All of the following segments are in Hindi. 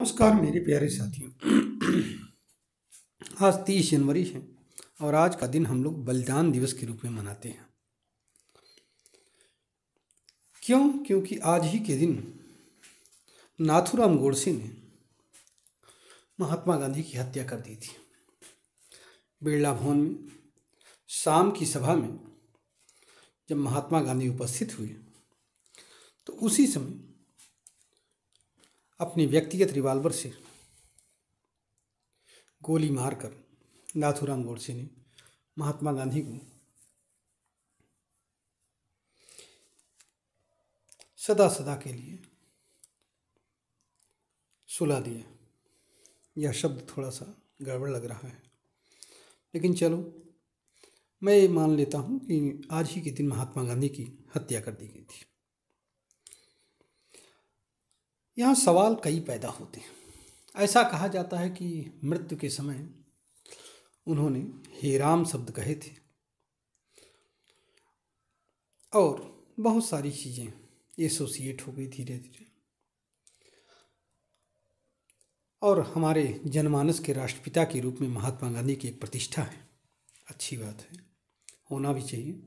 नमस्कार मेरे प्यारे साथियों आज तीस जनवरी है और आज का दिन हम लोग बलिदान दिवस के रूप में मनाते हैं क्यों क्योंकि आज ही के दिन नाथुराम गोडसे ने महात्मा गांधी की हत्या कर दी थी बिरला भवन में शाम की सभा में जब महात्मा गांधी उपस्थित हुए तो उसी समय अपने व्यक्तिगत रिवाल्वर से गोली मारकर नाथुराम गोडसे ने महात्मा गांधी को सदा सदा के लिए सुला दिया यह शब्द थोड़ा सा गड़बड़ लग रहा है लेकिन चलो मैं ये मान लेता हूँ कि आज ही के दिन महात्मा गांधी की हत्या कर दी गई थी यहाँ सवाल कई पैदा होते हैं ऐसा कहा जाता है कि मृत्यु के समय उन्होंने हे राम शब्द कहे थे और बहुत सारी चीज़ें एसोसिएट हो गई धीरे धीरे और हमारे जनमानस के राष्ट्रपिता के रूप में महात्मा गांधी की एक प्रतिष्ठा है अच्छी बात है होना भी चाहिए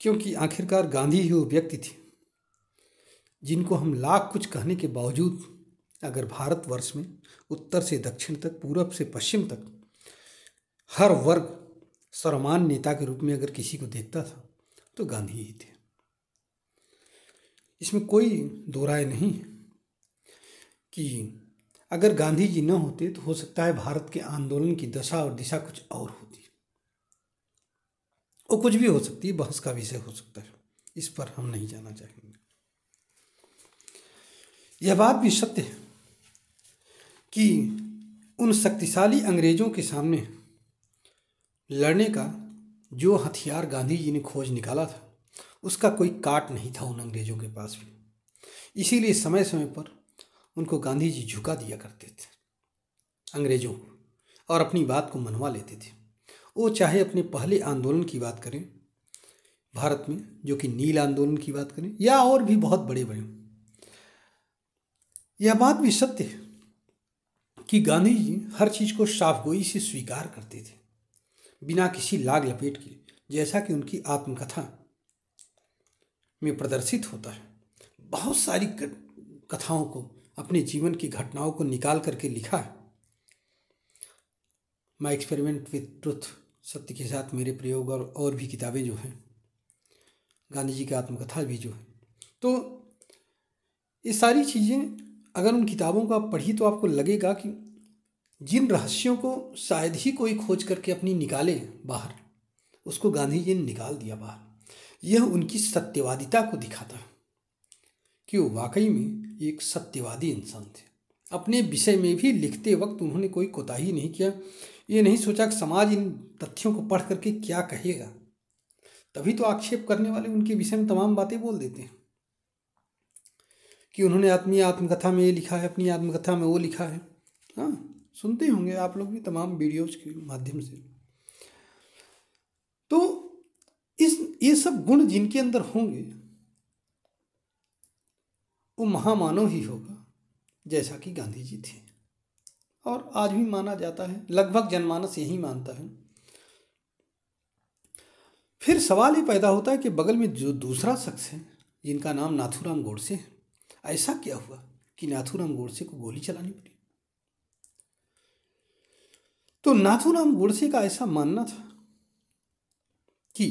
क्योंकि आखिरकार गांधी ही वो व्यक्ति थे जिनको हम लाख कुछ कहने के बावजूद अगर भारतवर्ष में उत्तर से दक्षिण तक पूरब से पश्चिम तक हर वर्ग सर्वमान नेता के रूप में अगर किसी को देखता था तो गांधी ही थे इसमें कोई दो राय नहीं है कि अगर गांधी जी न होते तो हो सकता है भारत के आंदोलन की दशा और दिशा कुछ और होती वो कुछ भी हो सकती है बहस का विषय हो सकता है इस पर हम नहीं जाना चाहेंगे यह बात भी सत्य है कि उन शक्तिशाली अंग्रेजों के सामने लड़ने का जो हथियार गांधी जी ने खोज निकाला था उसका कोई काट नहीं था उन अंग्रेजों के पास भी इसीलिए समय समय पर उनको गांधी जी झुका दिया करते थे अंग्रेजों को और अपनी बात को मनवा लेते थे वो चाहे अपने पहले आंदोलन की बात करें भारत में जो कि नील आंदोलन की बात करें या और भी बहुत बड़े बड़े यह बात भी सत्य है कि गांधी जी हर चीज़ को साफ गोई से स्वीकार करते थे बिना किसी लाग लपेट के जैसा कि उनकी आत्मकथा में प्रदर्शित होता है बहुत सारी कथाओं को अपने जीवन की घटनाओं को निकाल करके लिखा है माई एक्सपेरिमेंट विथ ट्रुथ सत्य के साथ मेरे प्रयोग और और भी किताबें जो हैं गांधी जी की आत्मकथा भी जो है तो ये सारी चीज़ें अगर उन किताबों को आप पढ़ी तो आपको लगेगा कि जिन रहस्यों को शायद ही कोई खोज करके अपनी निकाले बाहर उसको गांधी जी ने निकाल दिया बाहर यह उनकी सत्यवादिता को दिखाता है कि वो वाकई में एक सत्यवादी इंसान थे अपने विषय में भी लिखते वक्त उन्होंने कोई कोताही नहीं किया ये नहीं सोचा कि समाज इन तथ्यों को पढ़ करके क्या कहेगा तभी तो आक्षेप करने वाले उनके विषय में तमाम बातें बोल देते हैं कि उन्होंने अपनी आत्मकथा में ये लिखा है अपनी आत्मकथा में वो लिखा है हाँ सुनते होंगे आप लोग भी तमाम वीडियोज के माध्यम से तो इस ये सब गुण जिनके अंदर होंगे वो महामानव ही होगा जैसा कि गांधी जी थे और आज भी माना जाता है लगभग जनमानस यही मानता है फिर सवाल ये पैदा होता है कि बगल में जो दूसरा शख्स है जिनका नाम नाथुराम गोडसे है ऐसा क्या हुआ कि नाथूराम गोडसे को गोली चलानी पड़ी तो नाथूराम गोडसे का ऐसा मानना था कि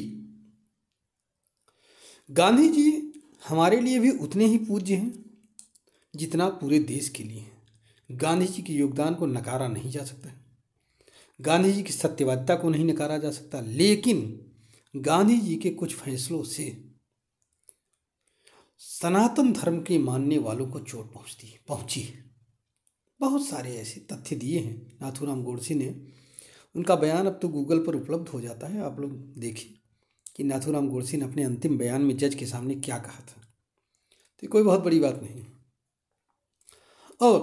गांधी जी हमारे लिए भी उतने ही पूज्य हैं जितना पूरे देश के लिए हैं गांधी जी के योगदान को नकारा नहीं जा सकता गांधी जी की सत्यवादिता को नहीं नकारा जा सकता लेकिन गांधी जी के कुछ फैसलों से सनातन धर्म के मानने वालों को चोट पहुंचती है पहुंची है बहुत सारे ऐसे तथ्य दिए हैं नाथुराम गोडसे ने उनका बयान अब तो गूगल पर उपलब्ध हो जाता है आप लोग देखिए कि नाथुराम गोडसे ने अपने अंतिम बयान में जज के सामने क्या कहा था तो कोई बहुत बड़ी बात नहीं और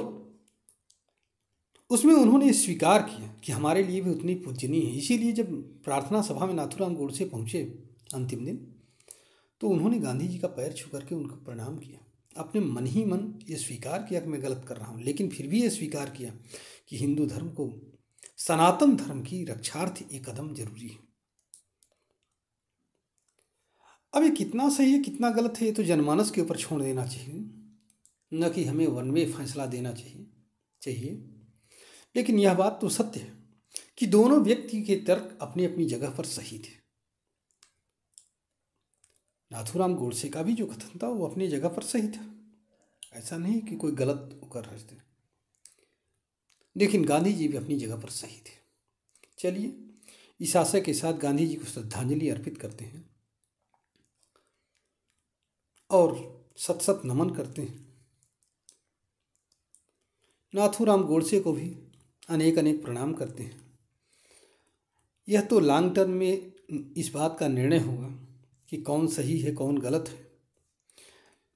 उसमें उन्होंने स्वीकार किया कि हमारे लिए भी उतनी पूजनीय है इसीलिए जब प्रार्थना सभा में नाथुराम गोडसे पहुँचे अंतिम दिन तो उन्होंने गांधी जी का पैर छू करके उनको प्रणाम किया अपने मन ही मन ये स्वीकार किया कि मैं गलत कर रहा हूँ लेकिन फिर भी ये स्वीकार किया कि हिंदू धर्म को सनातन धर्म की रक्षार्थ एक कदम जरूरी है अब ये कितना सही है कितना गलत है ये तो जनमानस के ऊपर छोड़ देना चाहिए न कि हमें वन वे फैसला देना चाहिए चाहिए लेकिन यह बात तो सत्य है कि दोनों व्यक्ति के तर्क अपनी अपनी जगह पर सही थे नाथुराम गोडसे का भी जो कथन था वो अपनी जगह पर सही था ऐसा नहीं कि कोई गलत कर रहे थे लेकिन गांधी जी भी अपनी जगह पर सही थे चलिए इस आशा के साथ गांधी जी को श्रद्धांजलि अर्पित करते हैं और सत सत नमन करते हैं नाथुराम गोडसे को भी अनेक अनेक प्रणाम करते हैं यह तो लॉन्ग टर्म में इस बात का निर्णय होगा कि कौन सही है कौन गलत है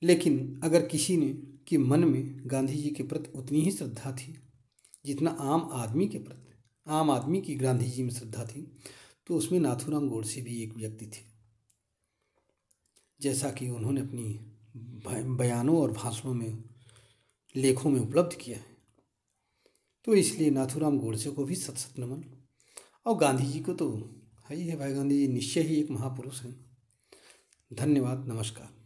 लेकिन अगर किसी ने कि मन में गांधी जी के प्रति उतनी ही श्रद्धा थी जितना आम आदमी के प्रति आम आदमी की गांधी जी में श्रद्धा थी तो उसमें नाथूराम गोडसे भी एक व्यक्ति थे जैसा कि उन्होंने अपनी बयानों और भाषणों में लेखों में उपलब्ध किया है तो इसलिए नाथूराम गोडसे को भी सत सत नमन और गांधी जी को तो है ही है भाई गांधी जी निश्चय ही एक महापुरुष हैं धन्यवाद नमस्कार